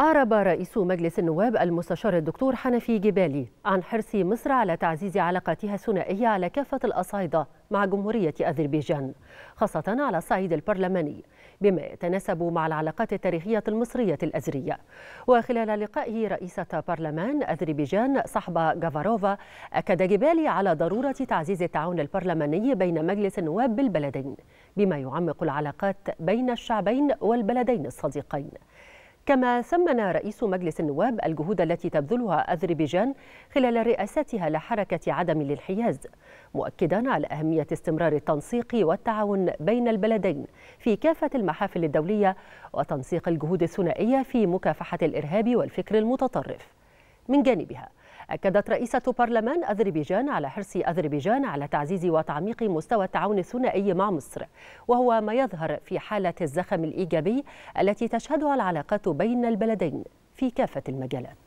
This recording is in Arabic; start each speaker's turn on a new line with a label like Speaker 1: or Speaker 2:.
Speaker 1: أعرب رئيس مجلس النواب المستشار الدكتور حنفي جبالي عن حرص مصر على تعزيز علاقاتها الثنائية على كافة الأصعدة مع جمهورية أذربيجان خاصة على الصعيد البرلماني بما يتناسب مع العلاقات التاريخية المصرية الأزرية وخلال لقائه رئيسة برلمان أذربيجان صحبة جافاروفا أكد جبالي على ضرورة تعزيز التعاون البرلماني بين مجلس النواب بالبلدين بما يعمق العلاقات بين الشعبين والبلدين الصديقين كما ثمن رئيس مجلس النواب الجهود التي تبذلها أذربيجان خلال رئاستها لحركة عدم الانحياز مؤكدا على أهمية استمرار التنسيق والتعاون بين البلدين في كافة المحافل الدولية وتنسيق الجهود الثنائية في مكافحة الإرهاب والفكر المتطرف من جانبها أكدت رئيسة برلمان أذربيجان على حرص أذربيجان على تعزيز وتعميق مستوى التعاون الثنائي مع مصر وهو ما يظهر في حالة الزخم الإيجابي التي تشهدها العلاقات بين البلدين في كافة المجالات